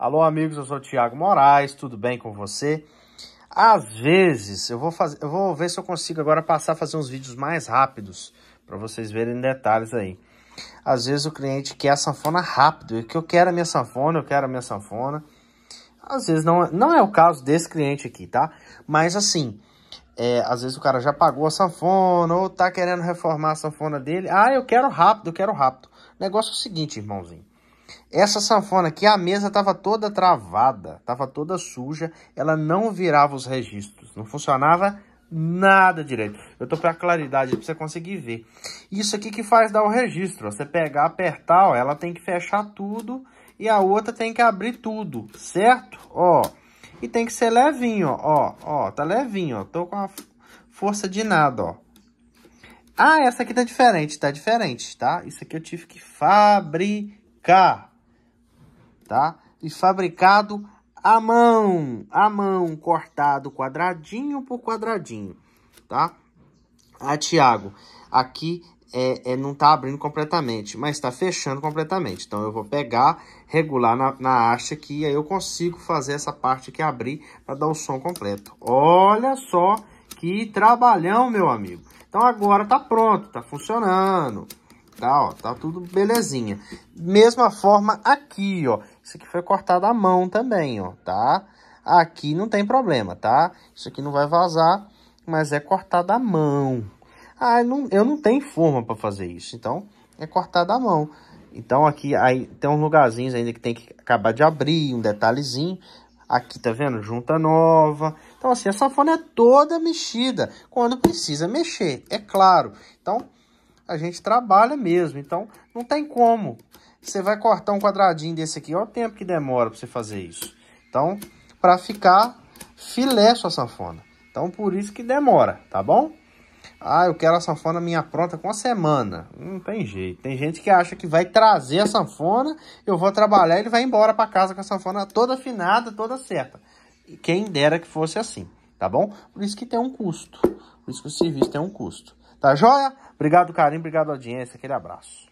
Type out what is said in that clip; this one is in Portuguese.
Alô, amigos, eu sou o Thiago Moraes, tudo bem com você? Às vezes, eu vou, fazer, eu vou ver se eu consigo agora passar a fazer uns vídeos mais rápidos, para vocês verem detalhes aí. Às vezes o cliente quer a sanfona rápido, e que eu quero é a minha sanfona, eu quero a minha sanfona. Às vezes não, é, não é o caso desse cliente aqui, tá? Mas assim, é, às vezes o cara já pagou a sanfona, ou tá querendo reformar a sanfona dele. Ah, eu quero rápido, eu quero rápido. O negócio é o seguinte, irmãozinho. Essa sanfona aqui, a mesa estava toda travada, estava toda suja, ela não virava os registros, não funcionava nada direito. Eu tô para claridade para você conseguir ver. Isso aqui que faz dar o registro, você pegar, apertar, ó, ela tem que fechar tudo e a outra tem que abrir tudo, certo? Ó, e tem que ser levinho, ó, ó, tá levinho, ó, tô com a força de nada, ó. Ah, essa aqui tá diferente, tá diferente, tá? Isso aqui eu tive que fabricar fabricar, tá? E fabricado à mão, à mão, cortado quadradinho por quadradinho, tá? Ah, Tiago, aqui é, é, não tá abrindo completamente, mas está fechando completamente. Então, eu vou pegar, regular na, na haste aqui, aí eu consigo fazer essa parte que abrir para dar o som completo. Olha só que trabalhão, meu amigo. Então, agora tá pronto, tá funcionando tá? Ó, tá tudo belezinha. Mesma forma aqui, ó. Isso aqui foi cortado à mão também, ó, tá? Aqui não tem problema, tá? Isso aqui não vai vazar, mas é cortado à mão. Ah, eu não, eu não tenho forma para fazer isso, então é cortado à mão. Então aqui aí tem uns lugarzinhos ainda que tem que acabar de abrir, um detalhezinho. Aqui, tá vendo? Junta nova. Então, assim, a sanfona é toda mexida quando precisa mexer, é claro. Então, a gente trabalha mesmo. Então, não tem como. Você vai cortar um quadradinho desse aqui. Olha o tempo que demora para você fazer isso. Então, para ficar filé sua sanfona. Então, por isso que demora, tá bom? Ah, eu quero a sanfona minha pronta com a semana. Não tem jeito. Tem gente que acha que vai trazer a sanfona, eu vou trabalhar e ele vai embora para casa com a sanfona toda afinada, toda certa. E quem dera que fosse assim, tá bom? Por isso que tem um custo. Por isso que o serviço tem um custo. Tá joia? Obrigado, carinho, obrigado, audiência. Aquele abraço.